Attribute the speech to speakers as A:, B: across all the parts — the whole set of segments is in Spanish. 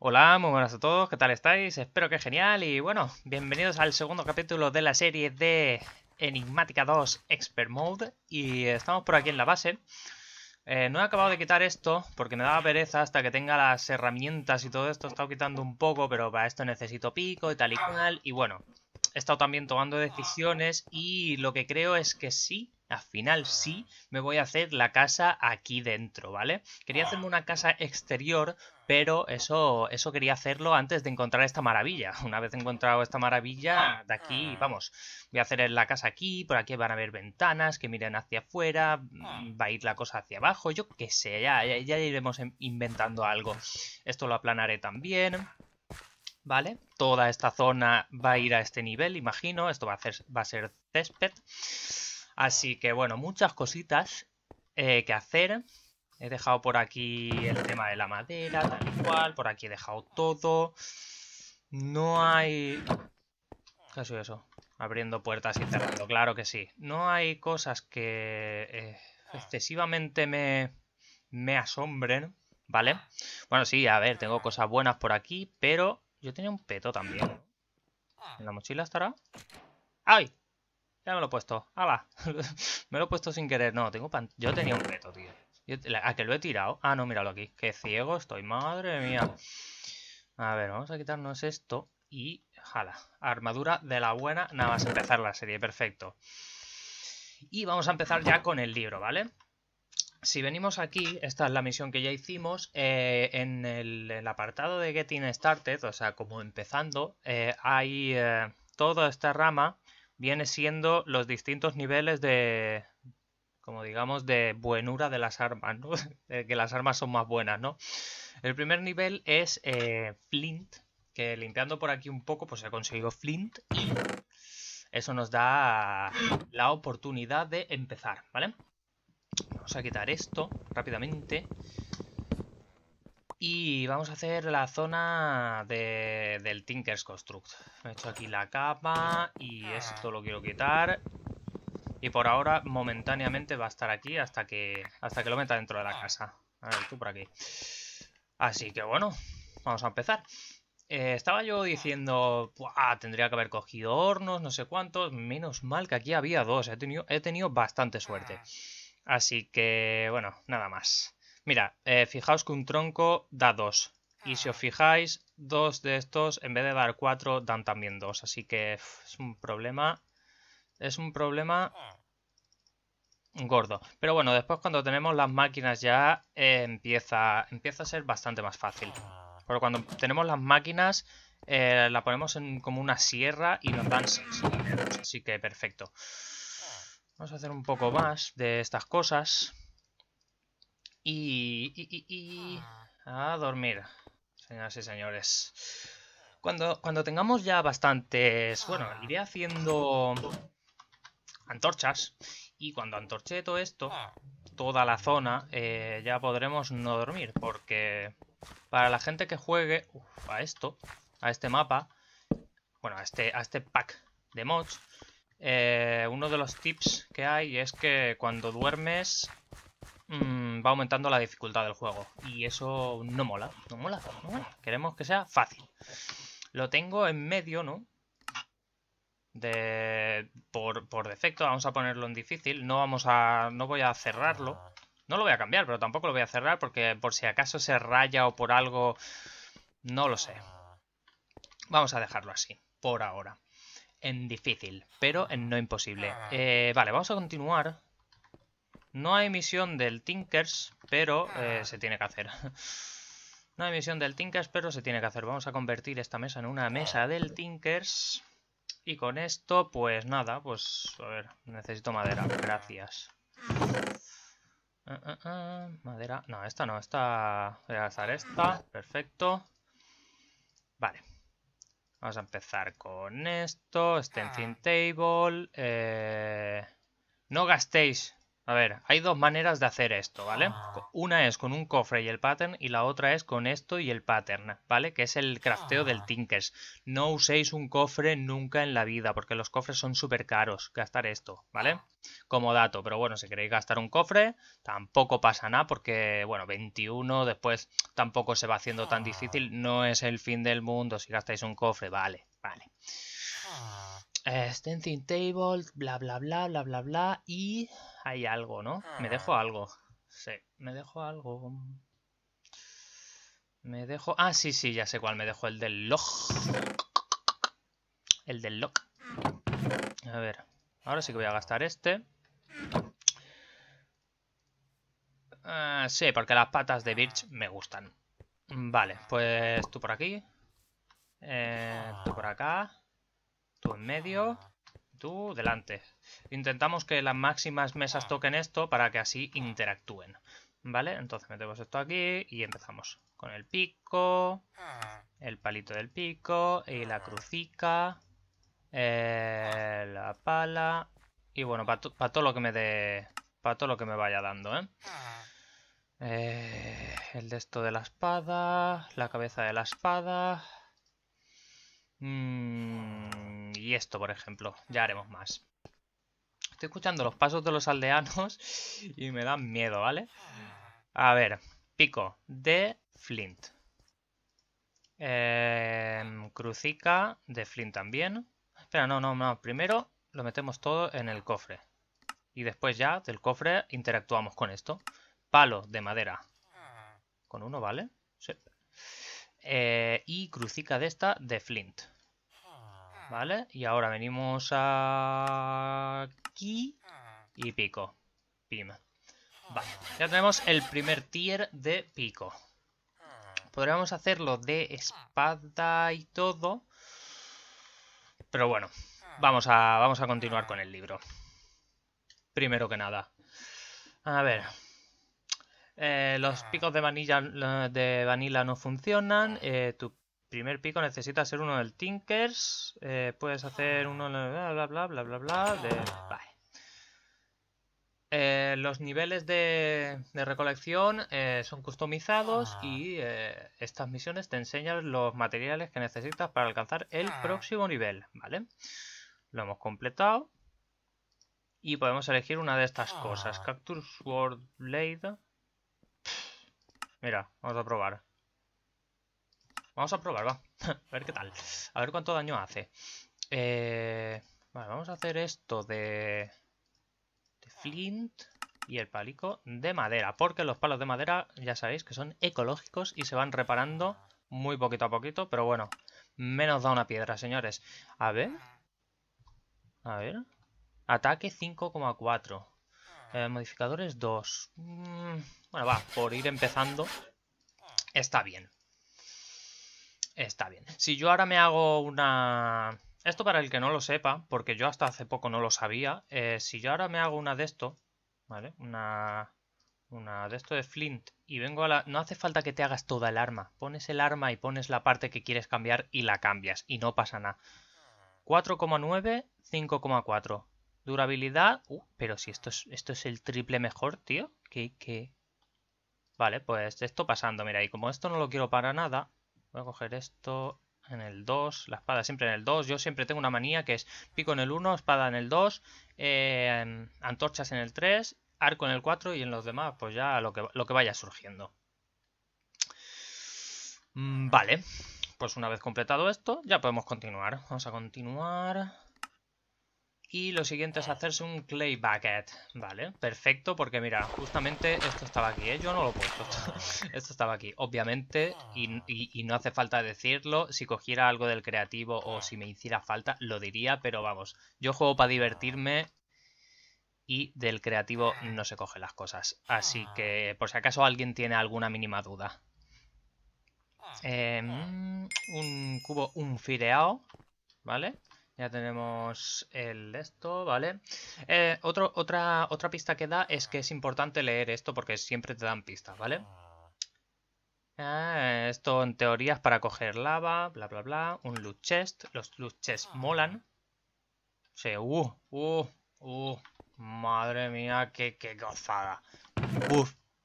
A: Hola, muy buenas a todos, ¿qué tal estáis? Espero que genial y bueno, bienvenidos al segundo capítulo de la serie de Enigmática 2 Expert Mode y estamos por aquí en la base. Eh, no he acabado de quitar esto porque me daba pereza hasta que tenga las herramientas y todo esto, he estado quitando un poco, pero para esto necesito pico y tal y cual y bueno, he estado también tomando decisiones y lo que creo es que sí, al final sí, me voy a hacer la casa aquí dentro, ¿vale? Quería hacerme una casa exterior, pero eso, eso quería hacerlo antes de encontrar esta maravilla. Una vez encontrado esta maravilla, de aquí, vamos, voy a hacer la casa aquí, por aquí van a haber ventanas que miren hacia afuera, ah. va a ir la cosa hacia abajo, yo qué sé, ya iremos em, inventando algo. Esto lo aplanaré también. ¿vale? Toda esta zona va a ir a este nivel, imagino. Esto va a, va a ser césped. Así que, bueno, muchas cositas eh, que hacer. He dejado por aquí el tema de la madera, tal y cual. Por aquí he dejado todo. No hay... ¿Qué ha sido eso? Abriendo puertas y cerrando, claro que sí. No hay cosas que eh, excesivamente me, me asombren, ¿vale? Bueno, sí, a ver, tengo cosas buenas por aquí, pero yo tenía un peto también. Ah. ¿En la mochila estará? ¡Ay! Ya me lo he puesto. ¡Hala! me lo he puesto sin querer. No, tengo pan... Yo tenía un peto, tío. ¿A que lo he tirado? Ah, no, míralo aquí. ¡Qué ciego estoy! ¡Madre mía! A ver, vamos a quitarnos esto. Y... ¡Hala! Armadura de la buena. Nada más empezar la serie. Perfecto. Y vamos a empezar ya con el libro, ¿vale? vale si venimos aquí, esta es la misión que ya hicimos, eh, en el, apartado de Getting Started, o sea, como empezando, eh, hay eh, toda esta rama, viene siendo los distintos niveles de, como digamos, de buenura de las armas, ¿no? que las armas son más buenas, ¿no? El primer nivel es Flint, que limpiando por aquí un poco, pues he conseguido Flint y eso nos da la oportunidad de empezar, ¿vale? Vamos a quitar esto rápidamente. Y vamos a hacer la zona del Tinker's Construct. He hecho aquí la capa y esto lo quiero quitar. Y por ahora, momentáneamente, va a estar aquí hasta que, hasta que lo meta dentro de la casa. A ver, tú por aquí. Así que bueno, vamos a empezar. Eh, estaba yo diciendo, tendría que haber cogido hornos, no sé cuántos. Menos mal que aquí había dos. he tenido bastante suerte. Así que, bueno, nada más. Mira, eh, fijaos que un tronco da dos. Y si os ah. fijáis, dos de estos, en vez de dar cuatro, dan también dos. Así que es un problema. Es un problema ah. gordo. Pero bueno, después cuando tenemos las máquinas ya eh, empieza, empieza a ser bastante más fácil. Ah. Porque cuando tenemos las máquinas, eh, la ponemos en como una sierra y nos dan Así que perfecto. Vamos a hacer un poco más de estas cosas. Y... a dormir, señoras y señores. Cuando, cuando tengamos ya bastantes... Bueno, iré haciendo antorchas. Y cuando antorche todo esto, toda la zona, eh, ya podremos no dormir. Porque para la gente que juegue a esto, a este mapa, bueno, a este, a este pack de mods, eh, uno de los tips que hay es que cuando duermes mm, va aumentando la dificultad del juego. Y eso no mola, no mola, no mola. Queremos que sea fácil. Lo tengo en medio, ¿no? por, por, defecto, vamos a ponerlo en difícil. No, vamos a, no voy a cerrarlo. No lo voy a cambiar, pero tampoco lo voy a cerrar porque por si acaso se raya o por algo... No lo sé. Vamos a dejarlo así, por ahora en difícil, pero en no imposible. Ah. Eh, vale, vamos a continuar. No hay misión del Tinkers, pero eh, ah. se tiene que hacer. no hay misión del Tinkers, pero se tiene que hacer. Vamos a convertir esta mesa en una ah, mesa del Tinkers. Y con esto, pues nada, pues a ver, necesito madera, gracias. madera, no, esta no, esta... Voy a gastar esta, perfecto. Vale. Vamos a empezar con esto, stencing ah. table. Eh, no gastéis a ver, hay dos maneras de hacer esto, ¿vale? Ah. Una es con un cofre y el pattern y la otra es con esto y el pattern, ¿vale? Que es el crafteo del ah. Tinkers. No uséis un cofre nunca en la vida porque los cofres son súper caros gastar esto, ¿vale? Ah. Como dato, pero bueno, si queréis gastar un cofre tampoco pasa nada porque, bueno, 21 después tampoco se va haciendo tan difícil. No es el fin del mundo si gastáis un cofre, vale, vale. Extending eh, Table, bla, bla, bla, bla, bla, bla. Y hay algo, ¿no? Me ah. dejo algo. Sí, me dejo algo. Me dejo... Ah, sí, sí, ya sé cuál. Me dejo el del log. El del log. A ver. Ahora sí que voy a gastar este. Ah, sí, porque las patas de Birch me gustan. Vale, pues tú por aquí. Eh, tú por acá en medio, tú delante. Intentamos que las máximas mesas ah. toquen esto para que así interactúen. ¿Vale? Entonces metemos esto aquí y empezamos. Con el pico, ah. el palito del pico y la ah. crucica, eh, la pala y bueno, para todo lo que me dé, para todo lo que me vaya dando, ¿eh? Eh, el de esto de la espada, la cabeza de la espada. Mmm y esto, por ejemplo. Ya haremos más. Estoy escuchando los pasos de los aldeanos y me dan miedo, ¿vale? A ver, pico de Flint. Em, crucica de Flint también. Espera, no, no, no. Primero lo metemos todo en el cofre. Y después ya del cofre interactuamos con esto. Palo de madera. Con uno, ¿vale? Eh, y crucica de esta de Flint. ¿Vale? Y ahora venimos aquí y pico. pima Vale, ya tenemos el primer tier de pico. Podríamos hacerlo de espada y todo. Pero bueno, vamos a, vamos a continuar con el libro. Primero que nada. A ver. Eh, los picos de vanilla, eh, de no funcionan. Eh, tu tu Primer pico necesita ser uno del Tinkers. Eh, puedes hacer uno... Bla, bla, bla, bla, bla, bla. Eh, los niveles de, recolección eh, son customizados ah. y estas misiones te enseñan los materiales que necesitas para alcanzar el ah. próximo nivel, ¿vale? Lo hemos completado y podemos elegir una de estas cosas. Ah. Cactus Sword Blade. Mira, vamos a probar. Vamos a probar, va. a ver qué tal. A ver cuánto daño hace. Eh, vale, vamos a hacer esto de, de flint y el palico de madera. Porque los palos de madera, ya sabéis, que son ecológicos y se van reparando muy poquito a poquito. Pero bueno, menos da una piedra, señores. A ver. A ver. Ataque 5,4. Eh, modificadores 2. Mm, bueno, va, por ir empezando. Está bien está bien. Si yo ahora me hago una... Esto para el que no lo sepa, porque yo hasta hace poco no lo sabía, eh, si yo ahora me hago una de esto, ¿vale? Una, una de esto de Flint y vengo a la... No hace falta que te hagas toda el arma. Pones el arma y pones la parte que quieres cambiar y la cambias y no pasa nada. 4,9, 5,4. Durabilidad... Uh, pero si esto es, esto es el triple mejor, tío. ¿Qué? Vale, pues esto pasando. Mira, y como esto no lo quiero para nada, Voy a coger esto en el 2, la espada siempre en el 2. Yo siempre tengo una manía que es pico en el 1, espada en el 2, em, antorchas en el 3, arco en el 4 y en los demás pues ya lo que, lo que vaya surgiendo. Mm, vale, pues una vez completado esto ya podemos continuar. Vamos a continuar... Y lo siguiente es hacerse un clay bucket, ¿vale? Perfecto, porque mira, justamente esto estaba aquí, ¿eh? Yo no lo he puesto, esto, estaba aquí. Obviamente, y, no hace falta decirlo, si cogiera algo del creativo o si me hiciera falta, lo diría, pero vamos, yo juego para divertirme y del creativo no se cogen las cosas. Así que, por si acaso alguien tiene alguna mínima duda. Ah, em, ah. un cubo, un fideo, ¿vale? Ya tenemos el esto, ¿vale? Eh, otra, otra pista que da es que es importante leer esto porque siempre te dan pistas, ¿vale? Ah, esto en teoría es para coger lava, bla, bla, bla. Un loot chest. Los loot chests molan. Sí, uh, uh, uh. Madre mía, qué, qué gozada.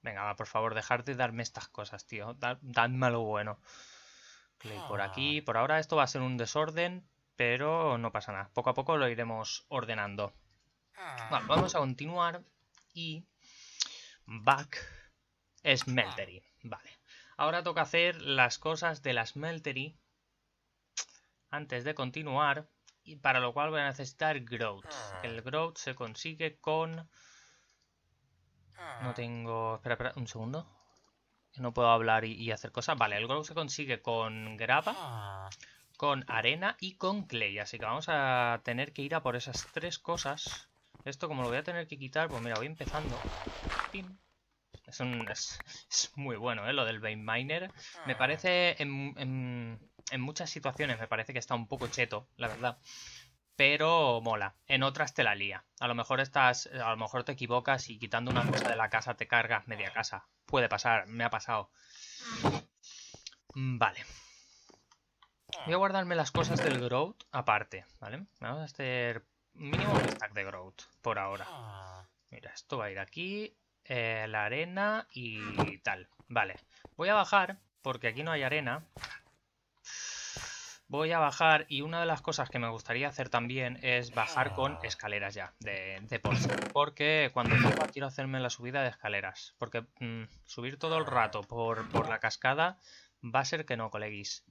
A: Venga, por favor, dejar de darme estas cosas, tío. dadme lo bueno. por aquí. Por ahora esto va a ser un desorden, pero no pasa nada, poco a poco lo iremos ordenando. Ah. Vale, vamos a continuar y back smeltery, vale. Ahora toca hacer las cosas de la smeltery antes de continuar y para lo cual voy a necesitar growth. Ah. El growth se consigue con... Ah. No tengo... Espera, espera, un segundo. No puedo hablar y, y hacer cosas. Vale, el growth se consigue con grava, con arena y con clay. Así que vamos a tener que ir a por esas tres cosas. Esto como lo voy a tener que quitar, pues mira, voy empezando. Es, muy bueno, ¿eh? Lo del Vein Miner. Me ah. parece, en, muchas situaciones, me parece que está un poco cheto, la verdad. Pero mola. En otras te la lía. A lo mejor estás, a lo mejor te equivocas y quitando una cosa de la casa te carga media casa. Puede pasar, me ha pasado. Ah. Vale. Voy a guardarme las cosas del Growth aparte, ¿vale? Vamos a hacer mínimo un stack de Growth por ahora. Mira, esto va a ir aquí, eh, la arena y tal. Vale, voy a bajar porque aquí no hay arena. Voy a bajar y una de las cosas que me gustaría hacer también es bajar con ah. escaleras ya, de, por Porque cuando quiero hacerme la subida de escaleras. Porque mm, subir todo el rato por, por la cascada va a ser que no, coleguis.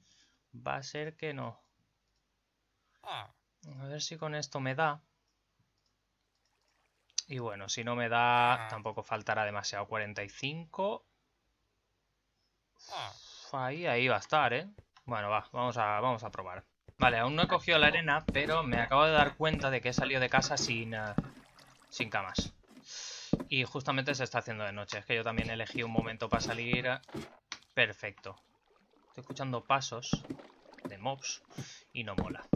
A: Va a ser que no. Ah. A ver si con esto me da. Y bueno, si no me da, ah. tampoco faltará demasiado. 45. Ah. Ahí, ahí va a estar, ¿eh? Bueno, va, vamos a, vamos a probar. Vale, aún no he cogido la arena, pero me acabo de dar cuenta de que he salido de casa sin, sin camas. Y justamente se está haciendo de noche. Es que yo también elegí un momento para salir perfecto. Estoy escuchando pasos de mobs y no mola.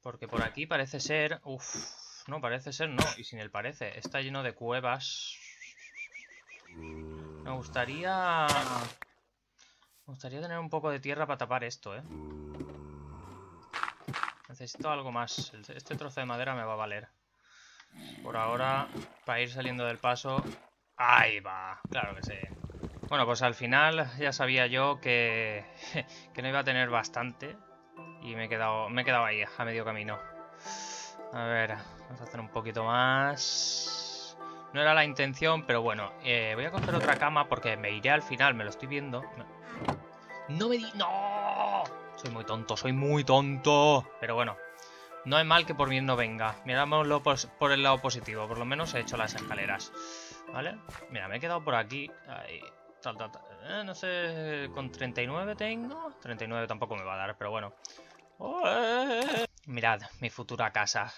A: Porque por aquí parece ser... Uf, no, parece ser no. Y sin el parece. Está lleno de cuevas. Me gustaría... Me gustaría tener un poco de tierra para tapar esto, ¿eh? Necesito algo más. Este trozo de madera me va a valer. Por ahora, para ir saliendo del paso... ¡Ahí va! Claro que sí. Bueno, pues al final ya sabía yo que, no iba a tener bastante y me he, quedado, me he ahí, a medio camino. A ver, vamos a hacer un poquito más... No era la intención, pero bueno. Eh, voy a coger otra cama porque me iré al final, me lo estoy viendo. ¡No me di... ¡No! Soy muy tonto, soy muy tonto. Pero bueno, no es mal que por bien no venga. Mirámoslo por el lado positivo. Por lo menos he hecho las escaleras. ¿Vale? Mira, me he quedado por aquí. Ahí. Eh, no sé, con 39 tengo. 39 tampoco me va a dar, pero bueno. Oh, eh, eh, Mirad, mi futura casa.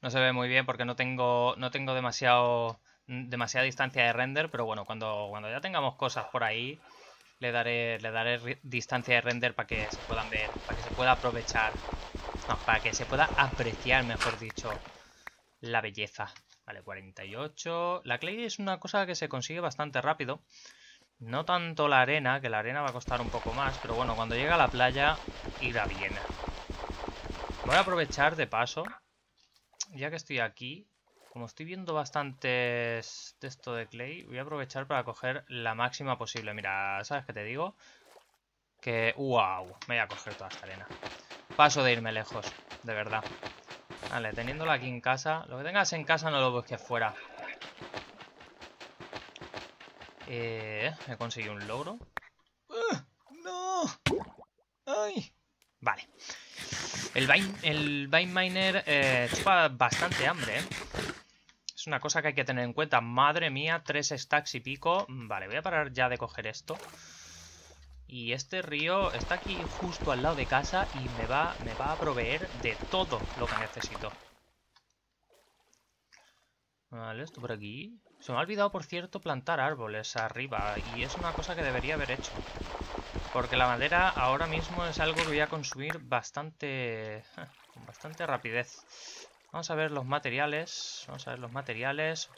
A: no se ve muy bien porque no tengo, no tengo demasiado, demasiada distancia de render, pero bueno, cuando, cuando ya tengamos cosas por ahí, le daré, le daré distancia de render para que se puedan ver, para que se pueda aprovechar, para que se pueda apreciar, mejor dicho, la belleza. Vale, 48. La clay es una cosa que se consigue bastante rápido. No tanto la arena, que la arena va a costar un poco más, pero bueno, cuando llega a la playa, irá bien. Voy a aprovechar de paso, ya que estoy aquí, como estoy viendo bastantes texto de clay, voy a aprovechar para coger la máxima posible. Mira, ¿sabes qué te digo? Que... ¡Wow! Me voy a coger toda esta arena. Paso de irme lejos, de verdad. Vale, teniéndola aquí en casa. Lo que tengas en casa no lo busques fuera. Eh, he conseguido un logro. ¡Ah! ¡No! ¡Ay! Vale. El Vine, el Miner eh, chupa bastante hambre, eh. Es una cosa que hay que tener en cuenta. Madre mía, tres stacks y pico. Vale, voy a parar ya de coger esto. Y este río está aquí justo al lado de casa y me va, me va a proveer de todo lo que necesito. Vale, esto por aquí. Se me ha olvidado, por cierto, plantar árboles arriba. Y es una cosa que debería haber hecho. Porque la madera ahora mismo es algo que voy a consumir bastante... Con bastante rapidez. Vamos a ver los materiales. Vamos a ver los materiales.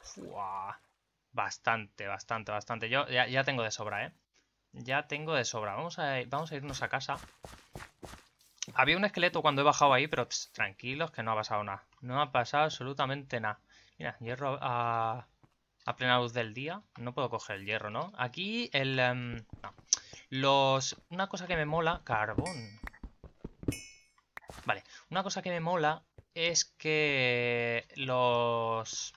A: Bastante, bastante, bastante. Yo ya tengo de sobra, ¿eh? Ya tengo de sobra. Vamos a, vamos a irnos a casa. Había un esqueleto cuando he bajado ahí, pero tranquilos que no ha pasado nada. No ha pasado absolutamente nada. Mira, hierro a, a, plena luz del día. No puedo coger el hierro, ¿no? Aquí el... Em, los... Una cosa que me mola... Carbón. Vale. Una cosa que me mola es que los...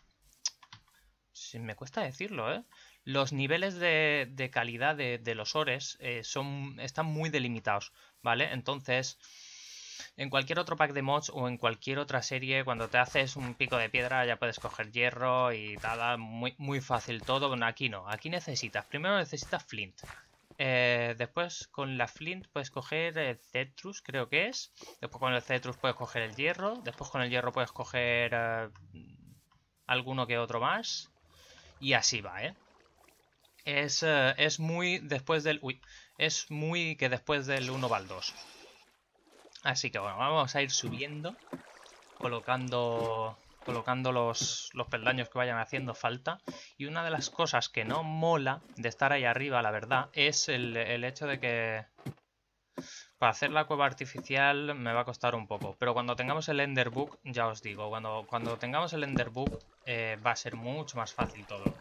A: Si me cuesta decirlo, ¿eh? Los niveles de, calidad de, los ores eh, son, están muy delimitados, ¿vale? Entonces, en cualquier otro pack de mods o en cualquier otra serie, cuando te haces un pico de piedra ya puedes coger hierro y tal, muy, muy fácil todo. Bueno, aquí no, aquí necesitas, primero necesitas flint. Eh, después con la flint puedes coger el cetrus, creo que es. Después con el cetrus puedes coger el hierro. Después con el hierro puedes coger eh, alguno que otro más. Y así va, ¿eh? Eh, es, muy después del... Uy, es muy que después del 1 va al 2. Así que bueno, vamos a ir subiendo, colocando colocando los, los, peldaños que vayan haciendo falta. Y una de las cosas que no mola de estar ahí arriba, la verdad, es el, hecho de que para hacer la cueva artificial me va a costar un poco. Pero cuando tengamos el Enderbook, ya os digo, cuando, cuando tengamos el Enderbook eh, va a ser mucho más fácil todo.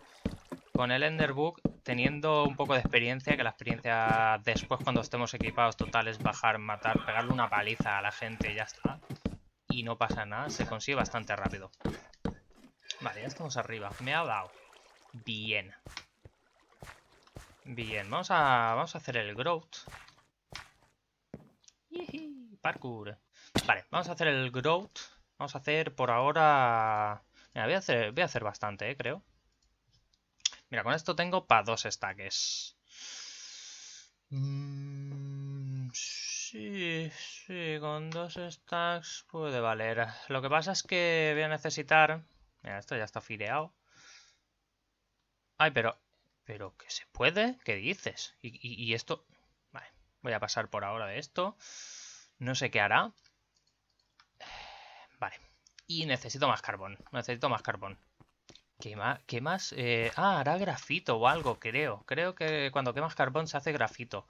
A: Con el Enderbook teniendo un poco de experiencia, que la experiencia después cuando estemos equipados total es bajar, matar, pegarle una paliza a la gente y ya está. Y no pasa nada, se consigue bastante rápido. Vale, ya estamos arriba. Me ha dado. Bien. Bien, vamos a, vamos a hacer el growth. Parkour. Vale, vamos a hacer el growth. Vamos a hacer por ahora... Mira, voy a hacer, voy a hacer bastante, eh, creo. Mira, con esto tengo para dos stacks. Mm, sí, sí, con dos stacks puede valer. Lo que pasa es que voy a necesitar... Mira, esto ya está fileado. Ay, pero... ¿Pero que se puede? ¿Qué dices? y esto...? Vale, voy a pasar por ahora de esto. No sé qué hará. Vale. Y necesito más carbón. Necesito más carbón. ¿Qué más? Eh, ah, hará grafito o algo, creo. Creo que cuando quemas carbón se hace grafito.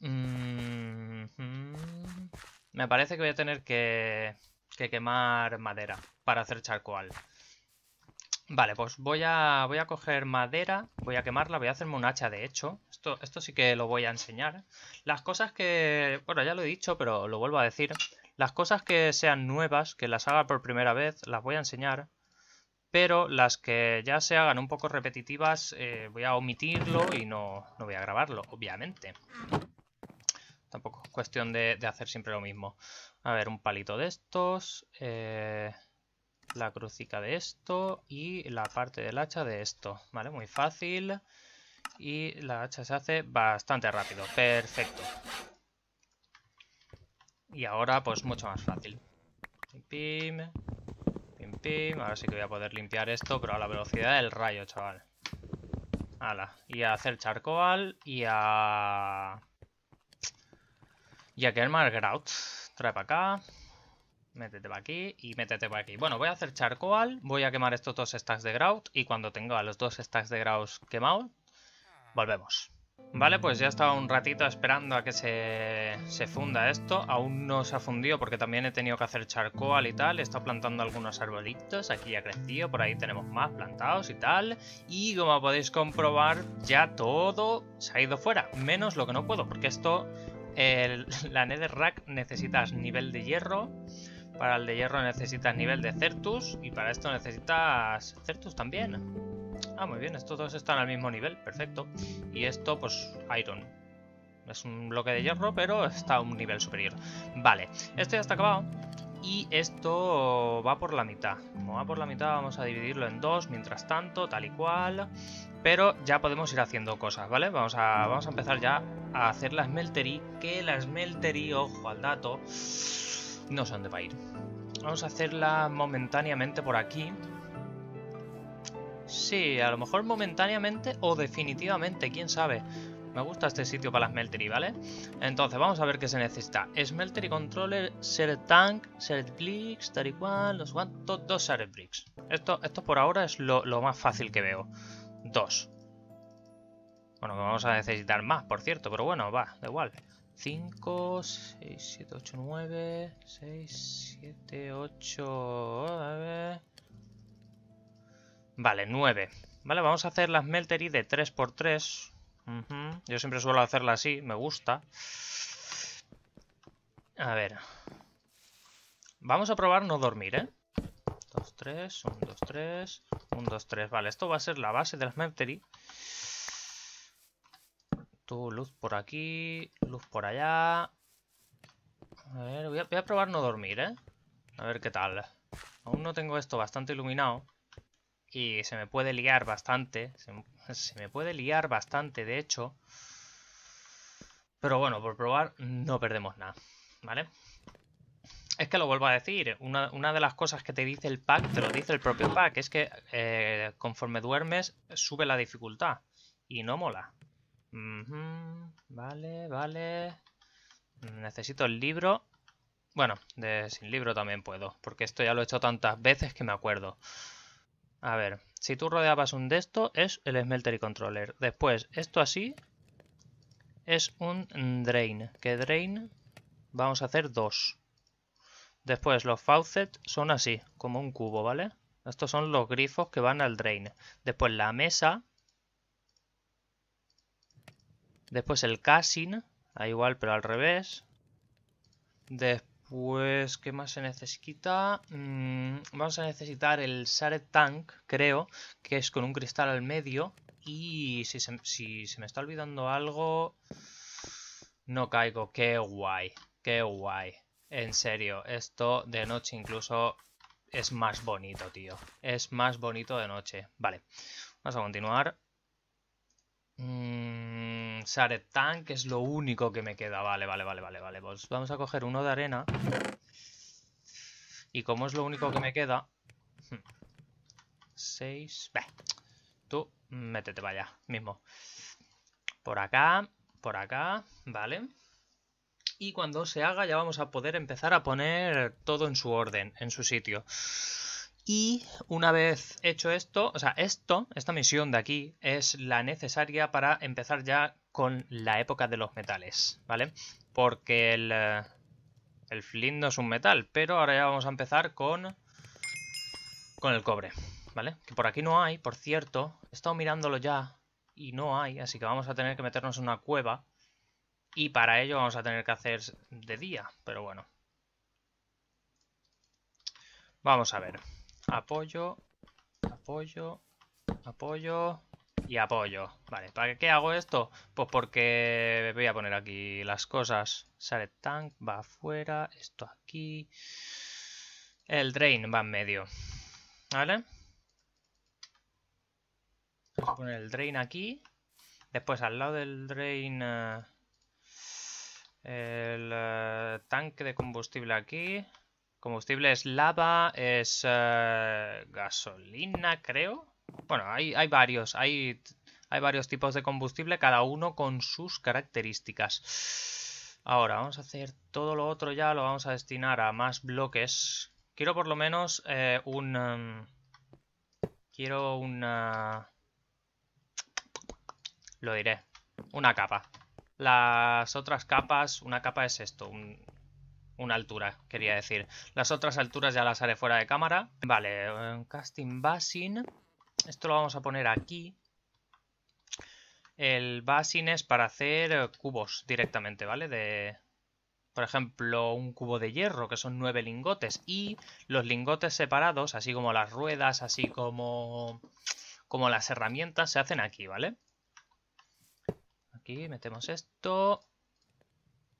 A: Mm-hmm. Me parece que voy a tener que, quemar madera para hacer charcoal. Vale, pues voy a, voy a coger madera, voy a quemarla, voy a hacerme un hacha de hecho. Esto, esto sí que lo voy a enseñar. Las cosas que... Bueno, ya lo he dicho, pero lo vuelvo a decir. Las cosas que sean nuevas, que las haga por primera vez, las voy a enseñar pero las que ya se hagan un poco repetitivas eh, voy a omitirlo y no, voy a grabarlo, obviamente. Tampoco es cuestión de, hacer siempre lo mismo. A ver, un palito de estos, eh, la crucica de esto y la parte del hacha de esto. Vale, muy fácil y la hacha se hace bastante rápido. Perfecto. Y ahora pues mucho más fácil. Pim, Ahora sí que voy a poder limpiar esto, pero a la velocidad del rayo, chaval. Y a hacer charcoal y a... Y a quemar grout. Trae para acá. Métete para aquí y métete para aquí. Bueno, voy a hacer charcoal. Voy a quemar estos dos stacks de grout. Y cuando tenga los dos stacks de grout quemados, volvemos. Vale, pues ya estaba un ratito esperando a que se, funda esto. Aún no se ha fundido porque también he tenido que hacer charcoal y tal. He estado plantando algunos arbolitos. Aquí ya crecido, por ahí tenemos más plantados y tal. Y como podéis comprobar, ya todo se ha ido fuera. Menos lo que no puedo, porque esto, el, la netherrack necesitas nivel de hierro. Para el de hierro necesitas nivel de Certus. Y para esto necesitas Certus también. Ah, muy bien, estos dos están al mismo nivel, perfecto. Y esto, pues, iron. Es un bloque de hierro, pero está a un nivel superior. Vale, esto ya está acabado. Y esto va por la mitad. Como va por la mitad, vamos a dividirlo en dos, mientras tanto, tal y cual. Pero ya podemos ir haciendo cosas, ¿vale? Vamos a, vamos a empezar ya a hacer la smeltery, que la smeltery, ojo al dato, no sé dónde va a ir. Vamos a hacerla momentáneamente por aquí. Sí, a lo mejor momentáneamente o definitivamente, quién sabe. Me gusta este sitio para la Smeltery, ¿vale? Entonces, vamos a ver qué se necesita. Smeltery Controller, Ser Tank, Ser Blix, tal y los cuantos, dos, Ser Bricks. Esto, esto por ahora es lo, más fácil que veo. Dos. Bueno, vamos a necesitar más, por cierto, pero bueno, va, da igual. 5, 6, 7, 8, 9, 6, 7, 8, 9... Vale, 9. Vale, vamos a hacer la Smeltery de 3x3. Yo siempre suelo hacerla así, me gusta. A ver. Vamos a probar no dormir, ¿eh? 2, 3, 1, 2, 3, 1, 2, 3. Vale, esto va a ser la base de la Smeltery. Tú, luz por aquí, luz por allá. A ver, voy a, voy a probar no dormir, ¿eh? A ver qué tal. Aún no tengo esto bastante iluminado y se me puede liar bastante, se, me puede liar bastante de hecho, pero bueno, por probar no perdemos nada, ¿vale? Es que lo vuelvo a decir, una, de las cosas que te dice el pack, te lo dice el propio pack, es que eh, conforme duermes sube la dificultad y no mola. vale, vale. Necesito el libro. Bueno, de, sin libro también puedo, porque esto ya lo he hecho tantas veces que me acuerdo. A ver, si tú rodeabas un de estos, es el smeltery y Controller. Después, esto así es un Drain. Que Drain vamos a hacer dos. Después, los faucets son así, como un cubo, ¿vale? Estos son los grifos que van al Drain. Después, la mesa. Después, el casing. igual, pero al revés. Después pues, ¿qué más se necesita? Mm, vamos a necesitar el Sare Tank, creo, que es con un cristal al medio. Y si se, me está olvidando algo... No caigo. Qué guay. Qué guay. En serio, esto de noche incluso es más bonito, tío. Es más bonito de noche. Vale, vamos a continuar. Mm, Shared Tank es lo único que me queda. Vale, vale, vale, vale, vale. Pues vamos a coger uno de arena. Y como es lo único que me queda... 6... Hmm, tú métete vaya, mismo. Por acá, por acá, vale. Y cuando se haga ya vamos a poder empezar a poner todo en su orden, en su sitio. Y una vez hecho esto, o sea, esto, esta misión de aquí, es la necesaria para empezar ya con la época de los metales, ¿vale? Porque el, eh, el flint no es un metal, pero ahora ya vamos a empezar con, con el cobre, ¿vale? Que por aquí no hay, por cierto, he estado mirándolo ya y no hay, así que vamos a tener que meternos en una cueva y para ello vamos a tener que hacer de día, pero bueno. Vamos a ver. Apoyo, apoyo, apoyo y apoyo. Vale, ¿para qué hago esto? Pues porque voy a poner aquí las cosas. Sale tank, va afuera, esto aquí. El drain va en medio. ¿Vale? Vamos a poner el drain aquí. Después al lado del drain... Eh, el eh, tanque de combustible aquí. Combustible es lava, es eh, gasolina, creo. Bueno, hay, varios, hay, hay varios tipos de combustible, cada uno con sus características. Ahora, vamos a hacer todo lo otro ya, lo vamos a destinar a más bloques. Quiero por lo menos eh, un... Em, quiero una... Lo diré. Una capa. Las otras capas... Una capa es esto, una altura, quería decir. Las otras alturas ya las haré fuera de cámara. Vale, eh, casting basin... Esto lo vamos a poner aquí. El basin es para hacer eh, cubos directamente, ¿vale? De, por ejemplo, un cubo de hierro, que son nueve lingotes. Y los lingotes separados, así como las ruedas, así como, como las herramientas, se hacen aquí, ¿vale? Aquí metemos esto.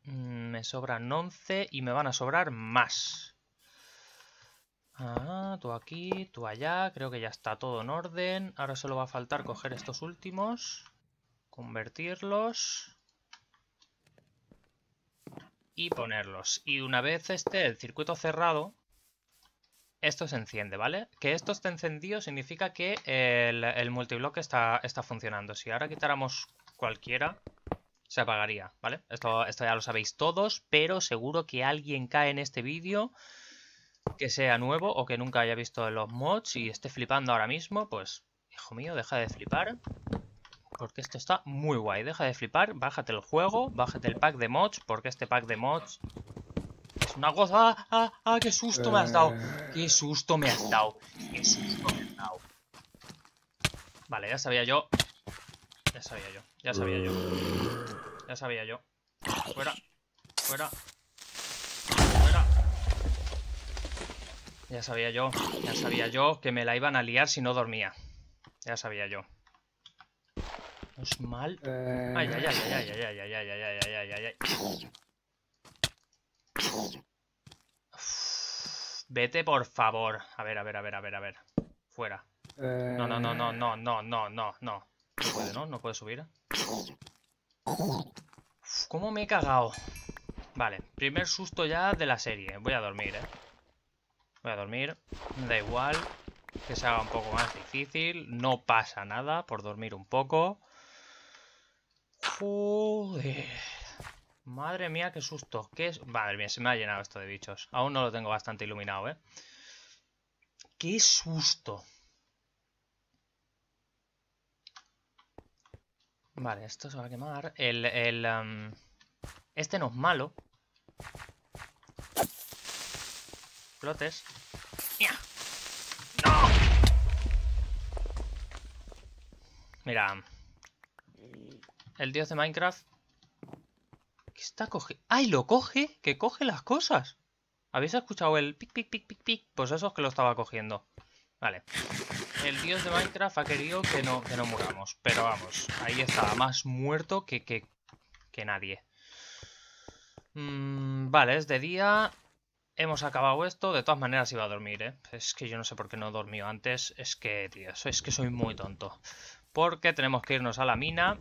A: Mm, me sobran 11 y me van a sobrar más. Ah, tú aquí, tú allá. Creo que ya está todo en orden. Ahora solo va a faltar coger estos últimos. Convertirlos. Y ponerlos. Y una vez esté el circuito cerrado, esto se enciende, ¿vale? Que esto esté encendido significa que el, el multibloque está, está funcionando. Si ahora quitáramos cualquiera, se apagaría, ¿vale? Esto, esto ya lo sabéis todos, pero seguro que alguien cae en este vídeo que sea nuevo o que nunca haya visto los mods y esté flipando ahora mismo, pues, hijo mío, deja de flipar. Porque esto está muy guay. Deja de flipar, bájate el juego, bájate el pack de mods, porque este pack de mods es una goza. ¡Ah, ah, ah! ¡Qué susto me has dado! Eh. ¡Qué susto me has dado! ¡Qué susto me has dado! Vale, ya sabía yo. Ya sabía yo. Ya sabía yo. Ya sabía yo. Fuera. Fuera. Ya sabía yo, ya sabía yo que me la iban a liar si no dormía. Ya sabía yo. es mal. Ay, ay, ay, ay, ay, ay, ay, ay, ay, ay, ay, ay, ay. Vete, por favor. A ver, a ver, a ver, a ver, a ver. Fuera. No, no, no, no, no, no, no, no, no. puede, ¿no? No puede subir. ¿Cómo me he cagado? Vale, primer susto ya de la serie. Voy a dormir, ¿eh? Voy a dormir. Da igual que se haga un poco más difícil. No pasa nada por dormir un poco. Joder. Madre mía, qué susto. ¿Qué es? Madre mía, se me ha llenado esto de bichos. Aún no lo tengo bastante iluminado, ¿eh? ¡Qué susto! Vale, esto se va a quemar. El, el um, Este no es malo. Flotes. Mira. El dios de Minecraft. ¿Qué está cogiendo? ¡Ay, lo coge! ¡Que coge las cosas! ¿Habéis escuchado el pic, pic, pic, pic, pic? Pues eso es que lo estaba cogiendo. Vale. El dios de Minecraft ha querido que no, que no muramos. Pero vamos, ahí estaba Más muerto que, que, que nadie. Mm, vale, es de día. Hemos acabado esto. De todas maneras iba a dormir, ¿eh? Es que yo no sé por qué no he dormido antes. Es que, tío, es que soy muy tonto. Porque tenemos que irnos a la mina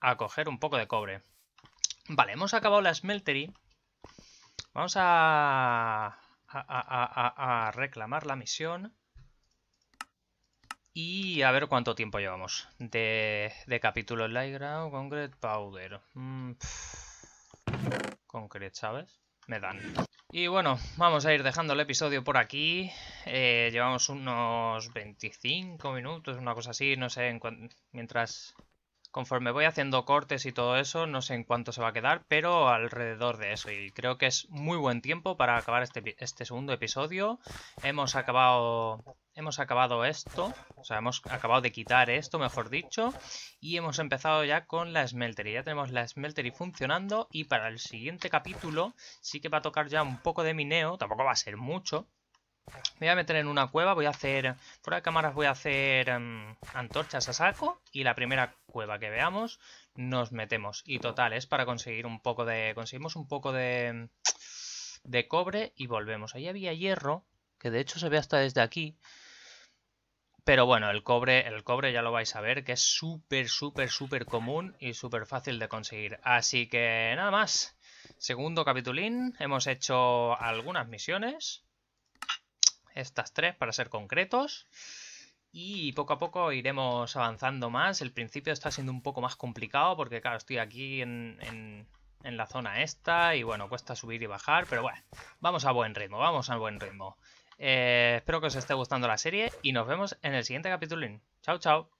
A: a coger un poco de cobre. Vale, hemos acabado la smeltery. Vamos a, reclamar la misión. Y a ver cuánto tiempo llevamos de, de capítulo Light Concrete Powder. Mm, concrete, ¿sabes? me dan. Y bueno, vamos a ir dejando el episodio por aquí. Eh, llevamos unos 25 minutos, una cosa así, no sé, en mientras conforme voy haciendo cortes y todo eso, no sé en cuánto se va a quedar, pero alrededor de eso. Y creo que es muy buen tiempo para acabar este, este segundo episodio. Hemos acabado hemos acabado esto, o sea, hemos acabado de quitar esto, mejor dicho, y hemos empezado ya con la smeltery. Ya tenemos la smeltery funcionando y para el siguiente capítulo sí que va a tocar ya un poco de mineo, tampoco va a ser mucho. Me voy a meter en una cueva, voy a hacer, fuera de cámaras voy a hacer em, antorchas a saco y la primera cueva que veamos, nos metemos. Y total, es para conseguir un poco de... Conseguimos un poco de... De cobre y volvemos. Ahí había hierro, que de hecho se ve hasta desde aquí. Pero bueno, el cobre, el cobre ya lo vais a ver, que es súper, súper, súper común y súper fácil de conseguir. Así que nada más. Segundo capitulín, hemos hecho algunas misiones. Estas tres, para ser concretos. Y poco a poco iremos avanzando más. El principio está siendo un poco más complicado porque, claro, estoy aquí en, la zona esta y, bueno, cuesta subir y bajar. Pero bueno, vamos a buen ritmo, vamos a buen ritmo. Eh, espero que os esté gustando la serie y nos vemos en el siguiente capítulo. Chao, chao.